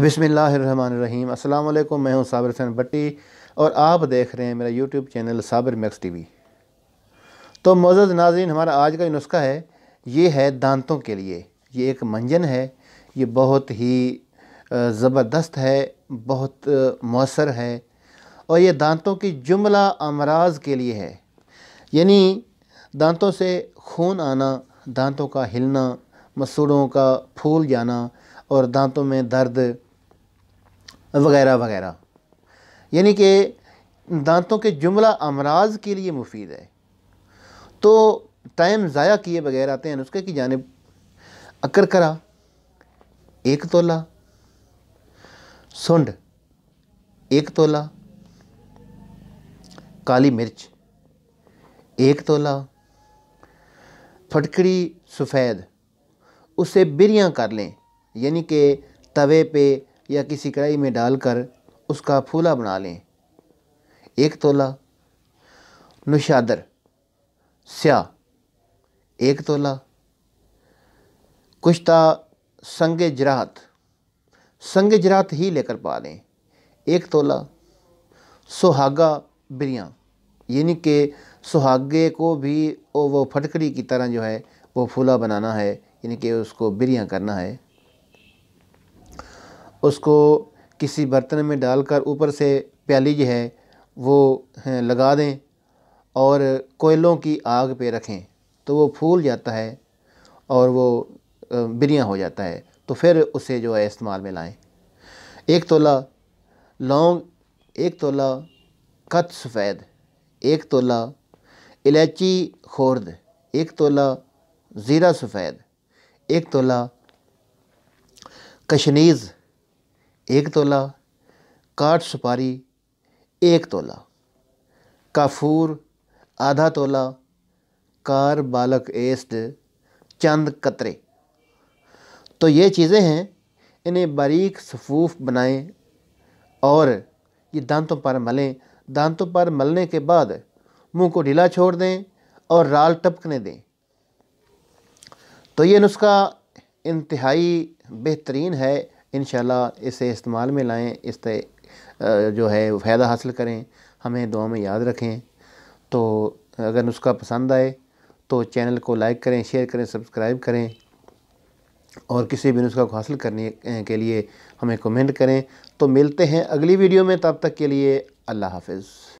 बिसमीम अल्लाम मैं हूं साबिर हसैन भट्टी और आप देख रहे हैं मेरा YouTube channel Sabir Max TV तो मोज़ नाजीन हमारा आज का नुस्खा है ये है दांतों के लिए ये एक मंजन है ये बहुत ही ज़बरदस्त है बहुत मौसर है और ये दांतों की जुमला अमराज के लिए है यानी दांतों से खून आना दांतों का हिलना मसूड़ों का फूल जाना और दांतों में दर्द वगैरह वगैरह यानी कि दांतों के जुमला अमराज के लिए मुफीद है तो टाइम ज़ाया किए बगैर आते हैं नुस्खे की जानब अकर करा एक तोला सुंड एक तोला काली मिर्च एक तोला फटकड़ी सफ़ेद उसे बिरियाँ कर लें यानी कि तवे पे या किसी कढ़ाई में डालकर उसका फूला बना लें एक तोला नुशादर स्या एक तोला कुश्ता संग जरात संग जरात ही लेकर पा लें एक तोला सुहागा बिरियाँ यानी कि सुहागे को भी वो फटकड़ी की तरह जो है वो फूला बनाना है यानी कि उसको बिरियाँ करना है उसको किसी बर्तन में डालकर ऊपर से प्याली जो है वो लगा दें और कोयलों की आग पे रखें तो वो फूल जाता है और वो बिरियाँ हो जाता है तो फिर उसे जो है इस्तेमाल में लाएं एक तोला लौंग एक तोला कत सफ़ेद एक तोला इलायची खोर्द एक तोला ज़ीरा सफ़ेद एक तोला कशनीज़ एक तोला काट सुपारी एक तोला काफूर आधा तोला कार बालक एस्ट चंद कतरे तो ये चीज़ें हैं इन्हें बारीक सफूफ बनाएं और ये दांतों पर मलें दांतों पर मलने के बाद मुंह को ढीला छोड़ दें और राल टपकने दें तो ये नुस्खा इंतहाई बेहतरीन है इन इसे इस्तेमाल में लाएँ इस जो है फ़ायदा हासिल करें हमें दुआ में याद रखें तो अगर नुस्खा पसंद आए तो चैनल को लाइक करें शेयर करें सब्सक्राइब करें और किसी भी नुस्खा को हासिल करने के लिए हमें कमेंट करें तो मिलते हैं अगली वीडियो में तब तक के लिए अल्लाह हाफिज़